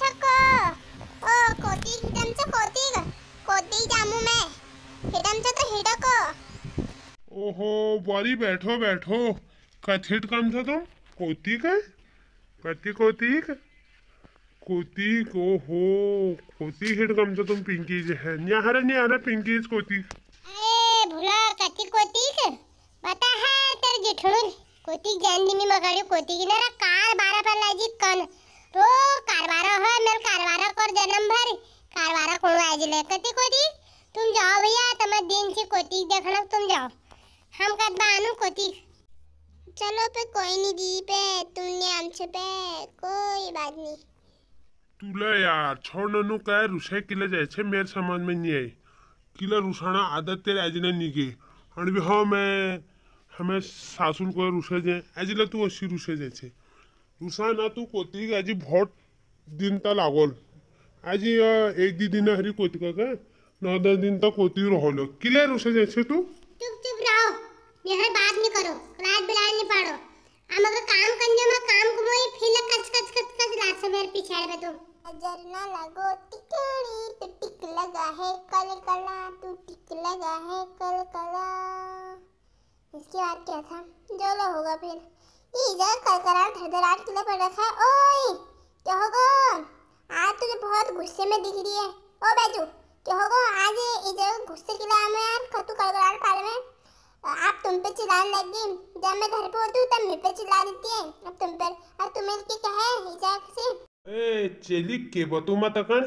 छक ओ कोती हिडम छ कोती कोती जामू मैं हिडम छ तो हिडक ओहो वाली बैठो बैठो कथित काम था तुम कोती का कथी कोती का कोती ओहो कोती हिट काम था तुम पिंकी जे है न्याहरा न्याहरा पिंकी इज कोती अरे भुला कथी कोती का बता है तेरे जेठड़ू कोती जान दी में मगाड़े कोती की ना कार बारह पर लाजी कन तो कारवार है मेरे कारवार कर जन्म भर कारवार कोण आज ले कती कोती तुम जाओ भैया तुम तो दिन से कोती देखना तुम जाओ हम कद बानू कोती चलो पे कोई नहीं दी पे तुमने हमसे पे कोई बात नहीं तुला यार छोड़ नु कह रुसे किले छे मेरे समझ में नहीं आई किला रुसाना आदत तेरे आज ने नहीं की और भी हाँ मैं हमें सासुन को रुसे जाए आज ले तू अच्छी रुसे छे ना उसानातू कोतीक आजी भोट दिनता लागोल आज एक दी दिन हरी कोतीक नौ दस दिन तक कोती रहोलो क्लियर उसे जैसे तू चुप चुप रहो यह बात नहीं करो रात बिलाल नहीं पाड़ो हम अगर काम करने में काम को मोई फिर कच कच कच कच रात से मेरे पीछे में तुम नजर ना लगो टिकड़ी तो टिक लगा है कल कला तू तो टिक लगा है कल कला इसके बाद क्या था जो होगा फिर इधर करकराट धड़धड़ाहट किला पड़ रखा है ओए क्या होगा आज तुझे बहुत गुस्से में दिख रही है ओ बैजू क्या होगा आज इधर गुस्से के किला में यार कतू करकराट पाले में आप तुम पे चिल्लाने लग गई जब मैं घर पे होती हूँ तब मेरे पे चिल्ला देती है अब तुम पर अब तुम्हें क्या है हिजाक से ए चेली के बतू मत अकण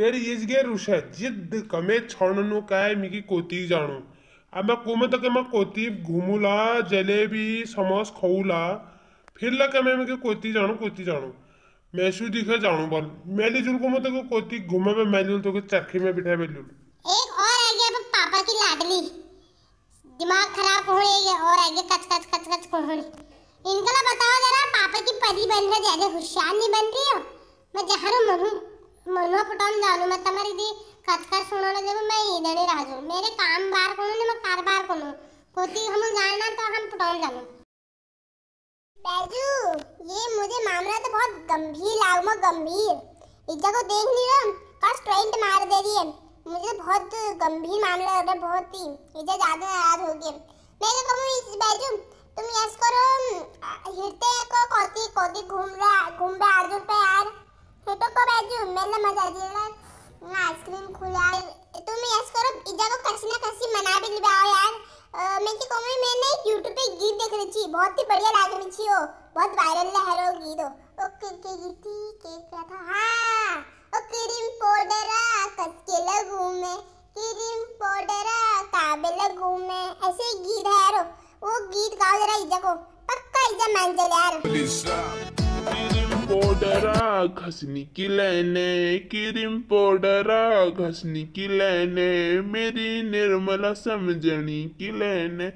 तेरी इस गे रुशा जिद्द कमे छोड़नू का है मिकी कोती जानो अब कूम तक तो मैं कोती घूमूला जलेबी समोस खऊला फिर लगे मैं मैं तो कोती जानू कोती जानू मैसू दिखे जानू बोल मैली जुल को तक कोती घूमे में मैली तो के चरखी में बिठा बेलू एक और आ गया पापा की लाडली दिमाग खराब हो रही है और आ गया कच कच कच कच कोहन इनका ना बताओ जरा पापा की परी बन रहे ज्यादा होशियार नहीं बन रही हो मैं जहर मनु मनुआ पटान जानू मैं तुम्हारी तो दी कत कर सुनो ना जब मैं इधर राजू मेरे काम बार कोनो ने मैं कार कारबार कोनो कोती हम जाना तो हम पटौन जानू बैजू ये मुझे मामला तो बहुत गंभीर लाग मैं गंभीर इज्जा जगह देख नहीं रहा कस ट्रेंट मार दे रही है मुझे तो बहुत गंभीर मामला लग रहा बहुत ही इज्जा ज़्यादा नाराज हो गया मैं क्या कहूँ इस बैजू तुम यस करो हिरते को कोती कोती घूम रहा घूम रहा आजू पे यार हिरते को बैजू मेरे मजा आ जीजा को ना कसी मना भी लिबाओ यार मैं की कॉमेडी मैंने ना एक YouTube पे गीत देख रही थी बहुत ही बढ़िया लग रही थी वो बहुत वायरल लहरो गीत हो ओके के गीत थी के क्या था हाँ ओ क्रीम पाउडर आ कस के लगू मैं क्रीम पाउडर आ काबे लगू मैं ऐसे गीत है यार वो गीत गाओ जरा इजा को पक्का इजा मान चल यार पाउडरा घसनी की लहने किरिम पोडरा घस की ने मेरी निर्मला समझनी की ने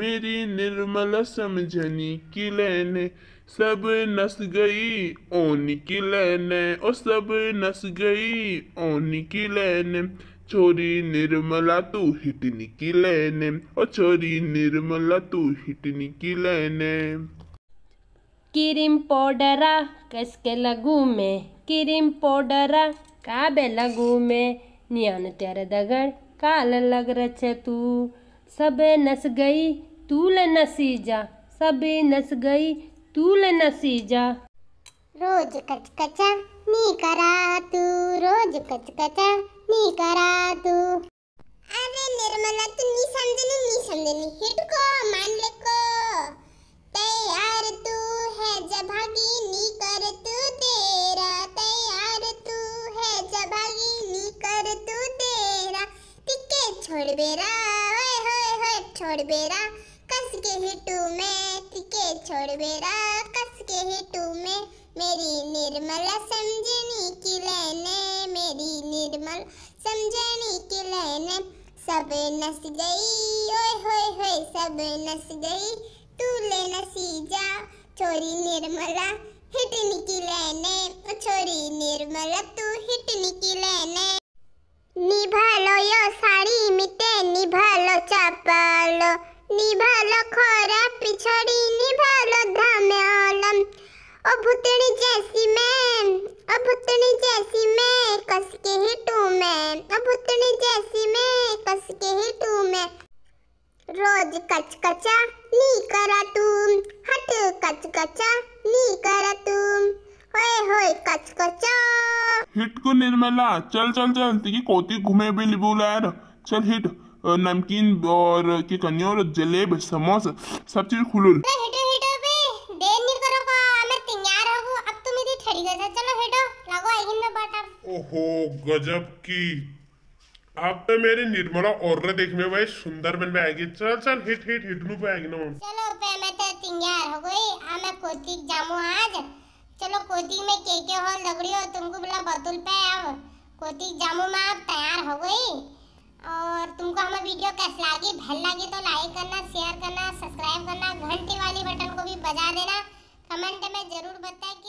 मेरी निर्मला समझनी की ने सब नस गई ओ की ने ओ सब नस गई ओ की ने छोरी निर्मला तू हिट निकी ने ओ छोरी निर्मला तू हिट निकी लैने किरिम कसके ಪೌಡರ में किरिम ಕಿರಿಂ काबे ಕಾಬೆ में नियान ತೆರೆ दगड़ काल लग रच तू सब नस गई तूल जा सब नस गई तूल जा रोज कच कचा नी करा तू रोज कच कचा नी करा तू अरे निर्मला तू नी समझ छोड़ बेरा ओए होए छोड़ बेरा कस के हिटू में टिके छोड़ बेरा कस के हिटू में मेरी निर्मल समझनी की लेने मेरी निर्मल समझनी की लेने सब नस गई ओए होए होए सब नस गई तू ले नसी जा छोरी निर्मला हिट निकी लेने छोरी निर्मला तू हिट निकी लेने निभालो यो साड़ी मिते निभालो चपलो निभालो खोरा पिछड़ी निभालो धमेलम ओ भुतड़ी जैसी मैं ओ भुतड़ी जैसी मैं कस के ही टू मैं ओ भुतड़ी जैसी मैं कस के ही टू मैं रोज कचकचा नी करा तुम हट कचकचा नी करा तुम होए होए कचक हिट को निर्मला चल चल चल तिकी कोती घूमे भी यार चल हिट नमकीन और की कन्या और जलेब समोसा सब चीज खुलुल ओहो गजब की आप तो मेरी निर्मला और रे देख में भाई सुंदर बन में आएगी चल चल हिट हिट हिट नू पे आएगी ना चलो पे मैं तो तैयार हो गई आ मैं कोती जामु आज चलो कोती में के के हो लगड़ी हो तुमको बोला बतुल पे अब कोती जामू में आप तैयार हो गई और तुमको हमारा वीडियो कैसा लगी भल लगी तो लाइक करना शेयर करना सब्सक्राइब करना घंटी वाली बटन को भी बजा देना कमेंट में ज़रूर बताए